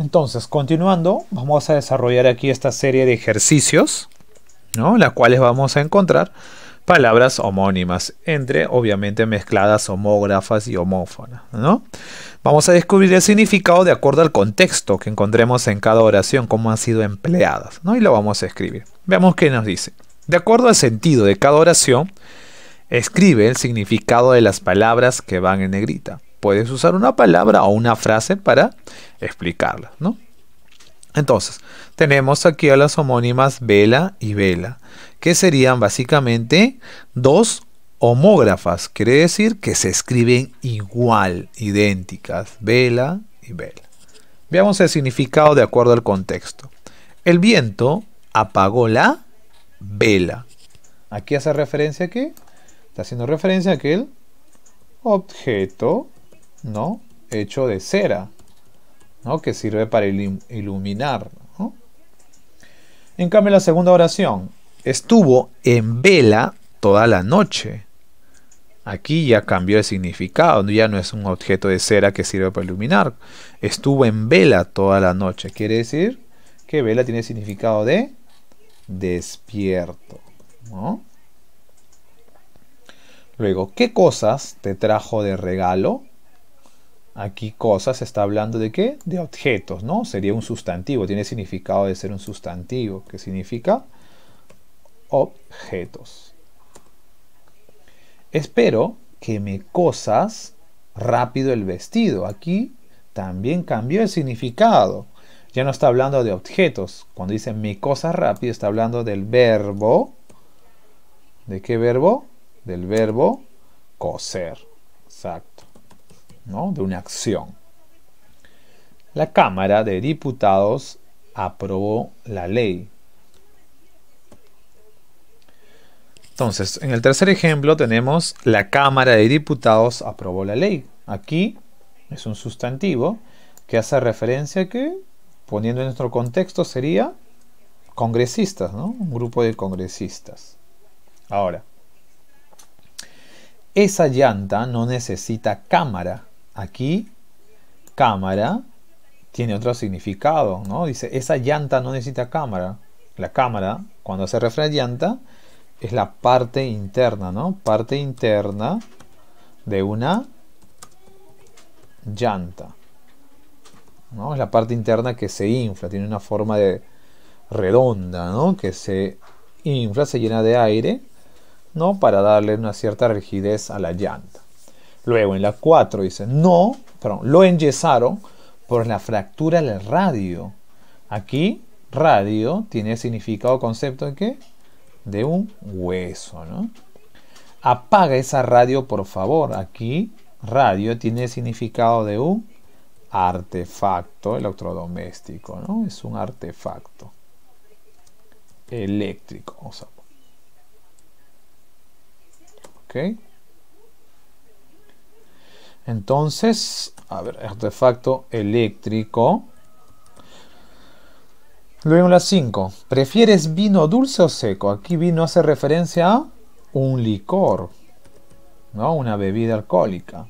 Entonces, continuando, vamos a desarrollar aquí esta serie de ejercicios, ¿no? Las cuales vamos a encontrar palabras homónimas, entre obviamente mezcladas homógrafas y homófonas, ¿no? Vamos a descubrir el significado de acuerdo al contexto que encontremos en cada oración, cómo han sido empleadas, ¿no? Y lo vamos a escribir. Veamos qué nos dice. De acuerdo al sentido de cada oración, escribe el significado de las palabras que van en negrita puedes usar una palabra o una frase para explicarla, Entonces, tenemos aquí a las homónimas vela y vela, que serían básicamente dos homógrafas, quiere decir que se escriben igual, idénticas, vela y vela. Veamos el significado de acuerdo al contexto. El viento apagó la vela. Aquí hace referencia a qué? Está haciendo referencia a el objeto ¿no? Hecho de cera, Que sirve para iluminar, En cambio, la segunda oración, estuvo en vela toda la noche. Aquí ya cambió de significado, ya no es un objeto de cera que sirve para iluminar. Estuvo en vela toda la noche. Quiere decir que vela tiene significado de despierto. Luego, ¿qué cosas te trajo de regalo? Aquí cosas está hablando de qué? De objetos, ¿no? Sería un sustantivo, tiene significado de ser un sustantivo, que significa objetos. Espero que me cosas rápido el vestido. Aquí también cambió el significado. Ya no está hablando de objetos. Cuando dice me cosas rápido está hablando del verbo. ¿De qué verbo? Del verbo coser. Exacto de una acción. La Cámara de Diputados aprobó la ley. Entonces, en el tercer ejemplo tenemos la Cámara de Diputados aprobó la ley. Aquí es un sustantivo que hace referencia a que, poniendo en nuestro contexto, sería congresistas, ¿no? Un grupo de congresistas. Ahora, esa llanta no necesita cámara Aquí, cámara tiene otro significado, ¿no? Dice, esa llanta no necesita cámara. La cámara, cuando se refiere a llanta, es la parte interna, ¿no? Parte interna de una llanta. ¿no? Es la parte interna que se infla, tiene una forma de redonda, ¿no? Que se infla, se llena de aire, ¿no? Para darle una cierta rigidez a la llanta. Luego en la 4 dice, no, perdón, lo enyesaron por la fractura del radio. Aquí, radio tiene significado concepto de qué? De un hueso, ¿no? Apaga esa radio, por favor. Aquí, radio tiene significado de un artefacto electrodoméstico, ¿no? Es un artefacto eléctrico. ¿o a... ¿Ok? Entonces, a ver, artefacto eléctrico. Luego la 5. ¿Prefieres vino dulce o seco? Aquí vino hace referencia a un licor, ¿no? Una bebida alcohólica.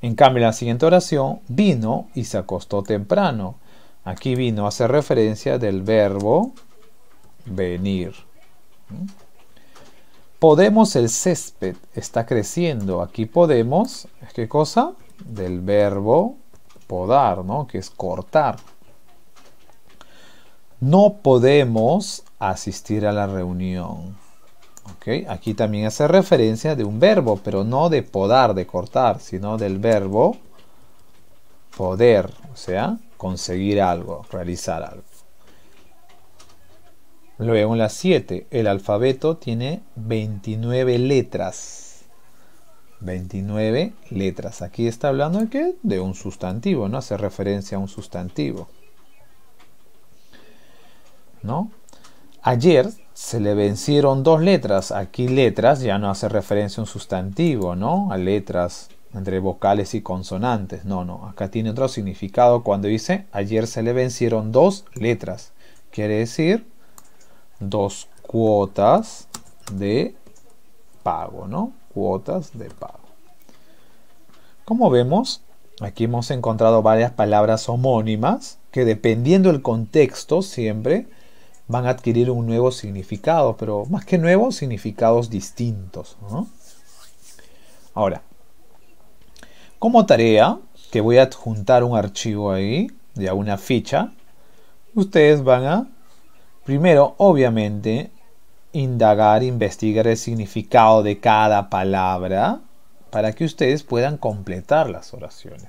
En cambio, la siguiente oración, vino y se acostó temprano. Aquí vino hace referencia del verbo venir. ¿Mm? Podemos el césped está creciendo. Aquí podemos, ¿qué cosa? del verbo podar, ¿no? Que es cortar. No podemos asistir a la reunión. Aquí también hace referencia de un verbo, pero no de podar, de cortar, sino del verbo poder, o sea, conseguir algo, realizar algo. Luego en las 7, el alfabeto tiene 29 letras. 29 letras. Aquí está hablando de qué? De un sustantivo, ¿no? Hace referencia a un sustantivo. ¿No? Ayer se le vencieron dos letras. Aquí letras ya no hace referencia a un sustantivo, ¿no? A letras entre vocales y consonantes. No, no. Acá tiene otro significado cuando dice ayer se le vencieron dos letras. Quiere decir dos cuotas de pago, ¿no? cuotas de pago. Como vemos, aquí hemos encontrado varias palabras homónimas que dependiendo del contexto siempre van a adquirir un nuevo significado, pero más que nuevos, significados distintos. Ahora, como tarea, que voy a adjuntar un archivo ahí, de una ficha, ustedes van a, primero, obviamente, indagar, investigar el significado de cada palabra para que ustedes puedan completar las oraciones.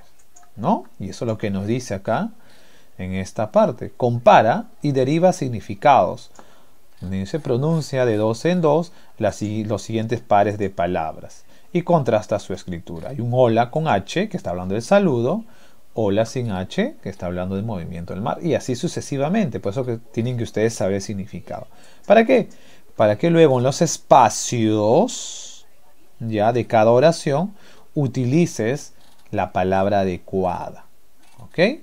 ¿No? Y eso es lo que nos dice acá en esta parte. Compara y deriva significados. Se pronuncia de dos en dos los siguientes pares de palabras y contrasta su escritura. Hay un hola con H que está hablando del saludo, hola sin H que está hablando del movimiento del mar y así sucesivamente. Por eso que tienen que ustedes saber el significado. ¿Para qué? para que luego en los espacios ya de cada oración utilices la palabra adecuada. ¿Ok?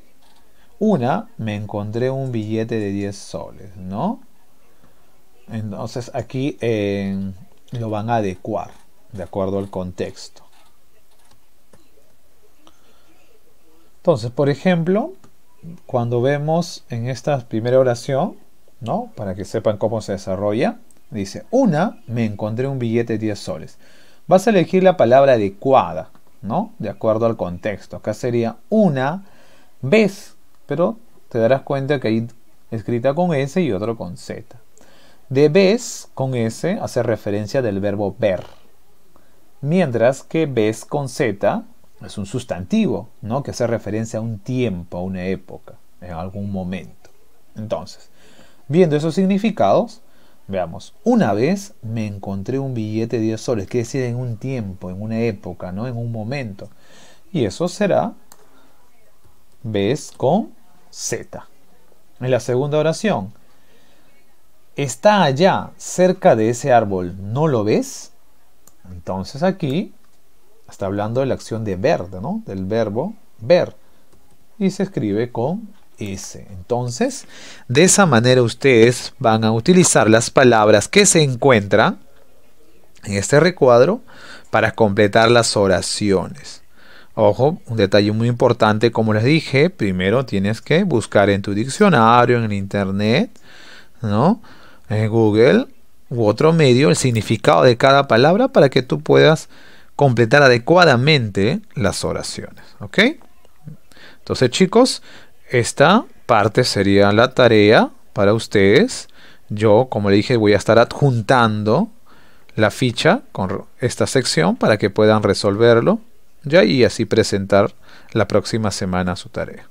Una, me encontré un billete de 10 soles, ¿no? Entonces aquí eh, lo van a adecuar de acuerdo al contexto. Entonces, por ejemplo, cuando vemos en esta primera oración, ¿no? Para que sepan cómo se desarrolla, Dice, una, me encontré un billete de 10 soles. Vas a elegir la palabra adecuada, ¿no? De acuerdo al contexto. Acá sería una vez, pero te darás cuenta que hay escrita con S y otro con Z. De vez con S hace referencia del verbo ver. Mientras que ves con Z es un sustantivo, ¿no? Que hace referencia a un tiempo, a una época, en algún momento. Entonces, viendo esos significados, Veamos, una vez me encontré un billete de 10 soles, quiere decir en un tiempo, en una época, ¿no? En un momento. Y eso será ves con Z. En la segunda oración, está allá, cerca de ese árbol, ¿no lo ves? Entonces aquí está hablando de la acción de ver, ¿no? Del verbo ver. Y se escribe con entonces, de esa manera ustedes van a utilizar las palabras que se encuentran en este recuadro para completar las oraciones. Ojo, un detalle muy importante, como les dije, primero tienes que buscar en tu diccionario, en el internet, ¿no? En Google u otro medio el significado de cada palabra para que tú puedas completar adecuadamente las oraciones, ¿ok? Entonces, chicos, esta parte sería la tarea para ustedes. Yo, como le dije, voy a estar adjuntando la ficha con esta sección para que puedan resolverlo ya y así presentar la próxima semana su tarea.